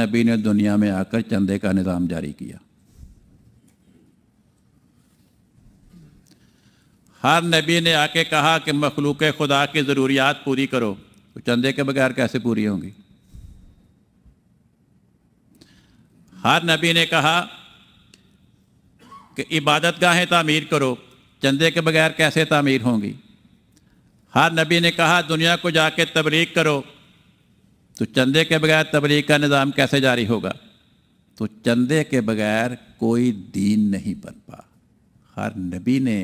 नबी ने दुनिया में आकर चंदे का निज़ाम जारी किया हर नबी ने आके कहा कि मखलूक खुदा की ज़रूरियात पूरी करो तो चंदे के बगैर कैसे पूरी होंगी हर नबी ने कहा कि इबादत गाहें तामीर करो चंदे के बगैर कैसे तामीर होंगी हर नबी ने कहा दुनिया को जाके तबरीक करो तो चंदे के बगैर तबलीग का निज़ाम कैसे जारी होगा तो चंदे के बगैर कोई दीन नहीं बन पा हर नबी ने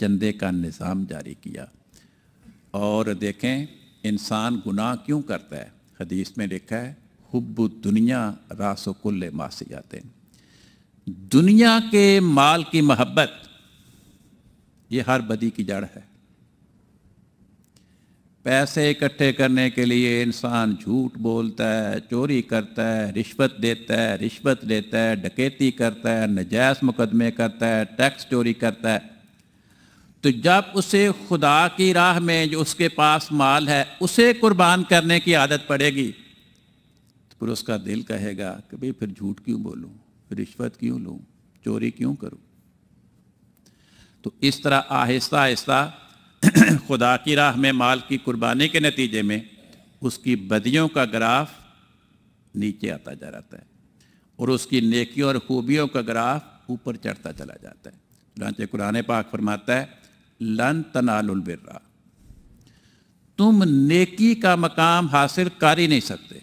चंदे का निज़ाम जारी किया और देखें इंसान गुनाह क्यों करता है हदीस में लिखा है हुब्ब दुनिया रासोकुल्ल मासी जाते हैं दुनिया के माल की मोहब्बत ये हर बदी की जड़ है पैसे इकट्ठे करने के लिए इंसान झूठ बोलता है चोरी करता है रिश्वत देता है रिश्वत लेता है डकैती करता है नजायज़ मुकदमे करता है टैक्स चोरी करता है तो जब उसे खुदा की राह में जो उसके पास माल है उसे कुर्बान करने की आदत पड़ेगी तो फिर उसका दिल कहेगा कि भाई फिर झूठ क्यों बोलूँ रिश्वत क्यों लूँ चोरी क्यों करूँ तो इस तरह आहिस्ता आहिस्ता खुदा की राह में माल की कुर्बानी के नतीजे में उसकी बदियों का ग्राफ नीचे आता जा रहा है और उसकी नेकियों और खूबियों का ग्राफ ऊपर चढ़ता चला जाता है चुनाचे कुरान पाक फरमाता है लन तनालबिर्रा तुम नेकी का मकाम हासिल कर ही नहीं सकते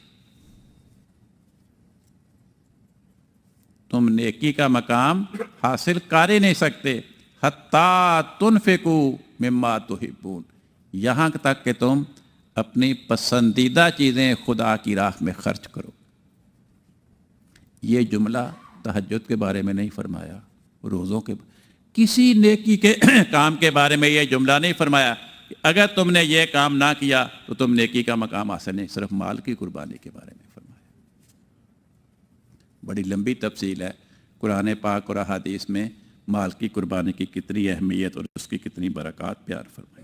तुम नेकी का मकाम हासिल कर ही नहीं सकते हत्ता तुन फेको मिम्मा तो हिबून यहाँ तक कि तुम अपनी पसंदीदा चीज़ें खुदा की राह में खर्च करो ये जुमला तहजद के बारे में नहीं फरमाया रोज़ों के किसी नेकी के काम के बारे में ये जुमला नहीं फरमाया अगर तुमने ये काम ना किया तो तुम नेकी का मकाम हासिल नहीं सिर्फ माल की कुर्बानी के बारे में फरमाया बड़ी लंबी तफसील है कुरान पाक और अदीस में माल की कुर्बानी की कितनी अहमियत और उसकी कितनी बरक़ात प्यार फरमाए